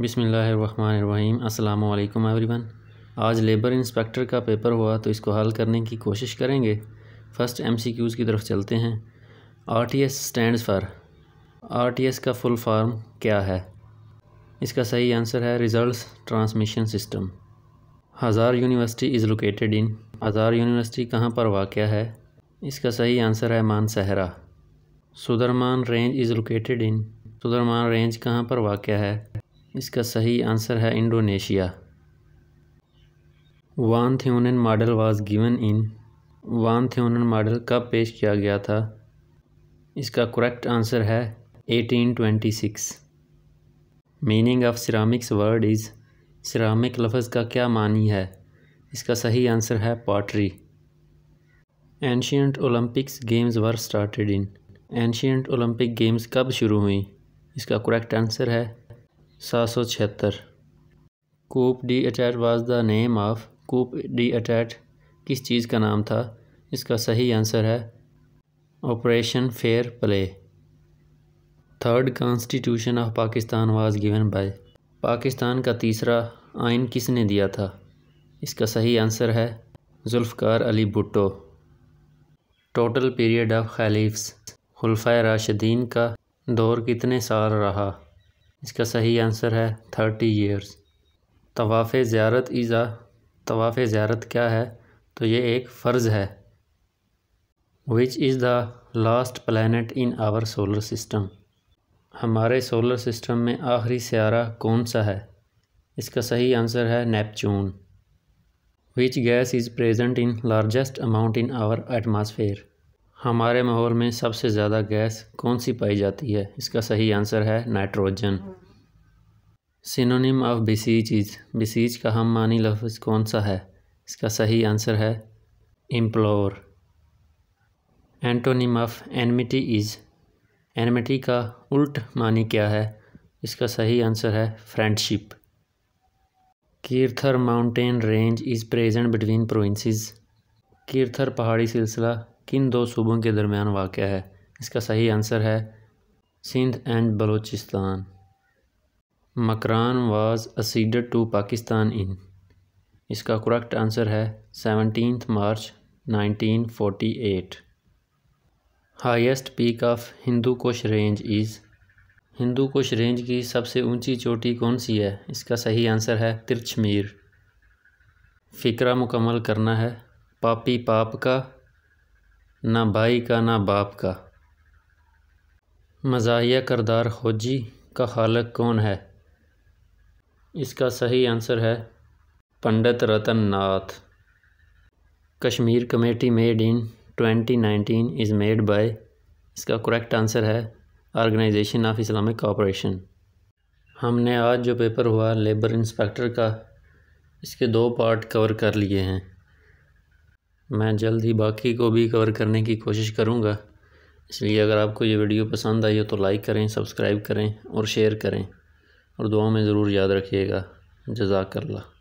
बिसमीम् अल्लाम एवरीवन आज labour inspector का पेपर हुआ तो इसको हल करने की कोशिश करेंगे फ़र्स्ट एमसीक्यूज़ की तरफ चलते हैं आरटीएस स्टैंड्स फॉर आरटीएस का फुल फॉर्म क्या है इसका सही आंसर है results transmission system Hazara University is located in Hazara University कहाँ पर वाक़ है इसका सही आंसर है मानसहरा सुदरमान रेंज इज़ लोकेटेड इन सुदरमान रेंज कहाँ पर वाक़ है इसका सही आंसर है Indonesia von Thunen model was given in von Thunen model कब पेश किया गया था इसका करेक्ट आंसर है 1826 meaning of ceramics word is ceramic लफ्ज़ का क्या मानी है इसका सही आंसर है pottery ancient Olympics games were started in ancient Olympic games कब शुरू हुई इसका करेक्ट आंसर है सात सौ छिहत्तर coup d'etat was the name of coup d'etat किस चीज़ का नाम था इसका सही आंसर है operation fair play third constitution of Pakistan was given by Pakistan का तीसरा आइन किसने दिया था इसका सही आंसर है Zulfikar Ali Bhutto total period of caliphs खुलफा राशिदीन का दौर कितने साल रहा इसका सही आंसर है थर्टी ईयर्स तवाफ़ ज़्यारत ईज़ा तवाफ़ ज़्यारत क्या है तो ये एक फ़र्ज़ है which is the last planet in our solar system हमारे सोलर सिस्टम में आखिरी स्यारा कौन सा है इसका सही आंसर है Neptune which gas is present in largest amount in our atmosphere हमारे माहौल में सबसे ज़्यादा गैस कौन सी पाई जाती है इसका सही आंसर है nitrogen synonym of beseech is beseech का हम मानी लफ्ज़ कौन सा है इसका सही आंसर है implore antonym of enmity is enmity का उल्ट मानी क्या है इसका सही आंसर है friendship Kirthar mountain range is present between provinces Kirthar पहाड़ी सिलसिला किन दो सूबों के दरमियान वाक़ है इसका सही आंसर है Sindh and Balochistan Makran was acceded to Pakistan in इसका करेक्ट आंसर है seventeen March 1948 highest peak of Hindu Kush range is Hindu Kush range की सबसे ऊंची चोटी कौन सी है इसका सही आंसर है तिरछमीर फ़िक्रा मुकम्मल करना है पापी पाप का ना भाई का ना बाप का मजाया करदार खोजी का खालक कौन है इसका सही आंसर है Pandit Ratan Nath Kashmir committee made in 2019 is made by इसका करेक्ट आंसर है ऑर्गेनाइजेशन ऑफ इस्लामिक कॉपरेशन हमने आज जो पेपर हुआ लेबर इंस्पेक्टर का इसके दो पार्ट कवर कर लिए हैं मैं जल्द ही बाकी को भी कवर करने की कोशिश करूँगा इसलिए अगर आपको ये वीडियो पसंद आई हो तो लाइक करें सब्सक्राइब करें और शेयर करें और दुआ में ज़रूर याद रखिएगा जजाकल्ला